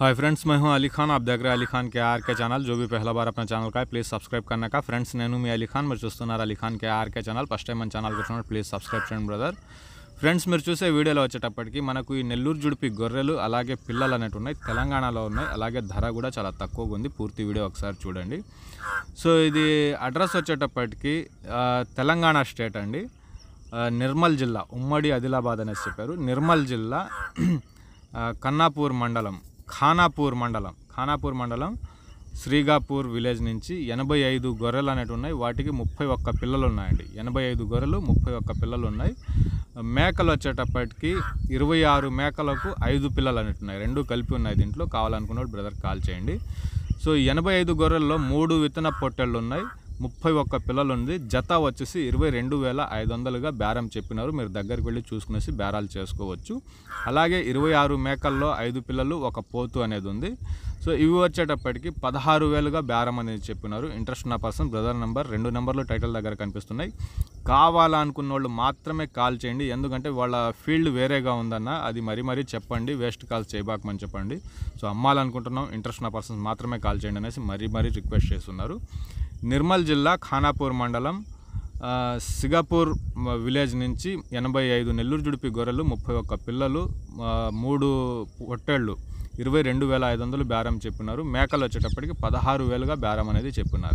hi friends मैं हूं अली खान आप देख रहे हैं अली खान के आर के चैनल जो भी पहला बार अपना चैनल का है प्लीज़ सब्सक्राइब करने का फ्रेंड्स नैनू मी अली खान मैं చూస్తున్నారు Ali Khan KR K channel first time మన ఛానల్ చూస్తున్నాడు ప్లీజ్ సబ్స్క్రైబ్ చేయండి బ్రదర్ ఫ్రెండ్స్ మీరు చూసే వీడియోలో వచ్చేటప్పటికి మనకు ఈ నెల్లూరు జుడిపి గొర్రెలు అలాగే పిల్లలు అనేవి ఉన్నాయి తెలంగాణలో ఉన్నాయి అలాగే ధర కూడా చాలా తక్కువగా ఉంది పూర్తి వీడియో ఒకసారి చూడండి సో ఇది అడ్రస్ వచ్చేటప్పటికి తెలంగాణ స్టేట్ అండి నిర్మల్ జిల్లా ఉమ్మడి ఆదిలాబాద్ అనేసి చెప్పారు నిర్మల్ జిల్లా కన్నాపూర్ మండలం ఖానాపూర్ మండలం ఖానాపూర్ మండలం శ్రీగాపూర్ విలేజ్ నుంచి ఎనభై ఐదు గొర్రెలు అనేవి ఉన్నాయి వాటికి ముప్పై ఒక్క పిల్లలు ఉన్నాయండి ఎనభై ఐదు గొర్రెలు ముప్పై ఒక్క పిల్లలు ఉన్నాయి మేకలు వచ్చేటప్పటికి ఇరవై ఆరు మేకలకు ఐదు పిల్లలు అనేవి ఉన్నాయి రెండు కలిపి ఉన్నాయి దీంట్లో కావాలనుకున్నప్పుడు బ్రదర్ కాల్ చేయండి సో ఎనభై ఐదు గొర్రెల్లో మూడు విత్తన పొట్టెళ్ళు ఉన్నాయి ముప్పై ఒక్క పిల్లలు ఉంది జత వచ్చేసి ఇరవై రెండు వేల ఐదు వందలుగా బేరం చెప్పినారు మీరు దగ్గరికి వెళ్ళి చూసుకునేసి బేరాలు చేసుకోవచ్చు అలాగే ఇరవై ఆరు మేకల్లో ఐదు పిల్లలు ఒక పోతు అనేది ఉంది సో ఇవి వచ్చేటప్పటికి పదహారు వేలుగా బేరం అనేది చెప్పినారు ఇంట్రెస్ట్ ఉన్న పర్సన్ బ్రదర్ నెంబర్ రెండు నెంబర్లు టైటిల్ దగ్గర కనిపిస్తున్నాయి కావాలనుకున్న వాళ్ళు మాత్రమే కాల్ చేయండి ఎందుకంటే వాళ్ళ ఫీల్డ్ వేరేగా ఉందన్న అది మరీ మరీ చెప్పండి వేస్ట్ కాల్స్ చేయబాకమని చెప్పండి సో అమ్మాలనుకుంటున్నాం ఇంట్రెస్ట్ ఉన్న పర్సన్స్ మాత్రమే కాల్ చేయండి అనేసి మరీ మరీ రిక్వెస్ట్ చేస్తున్నారు నిర్మల్ జిల్లా ఖానాపూర్ మండలం సిగాపూర్ విలేజ్ నుంచి ఎనభై ఐదు నెల్లూరు జుడిపి గొర్రెలు ముప్పై ఒక్క పిల్లలు మూడు పొట్టేళ్ళు ఇరవై రెండు వేల ఐదు వందలు బేరం చెప్పినారు మేకలు వచ్చేటప్పటికి పదహారు వేలుగా బేరం అనేది చెప్పినారు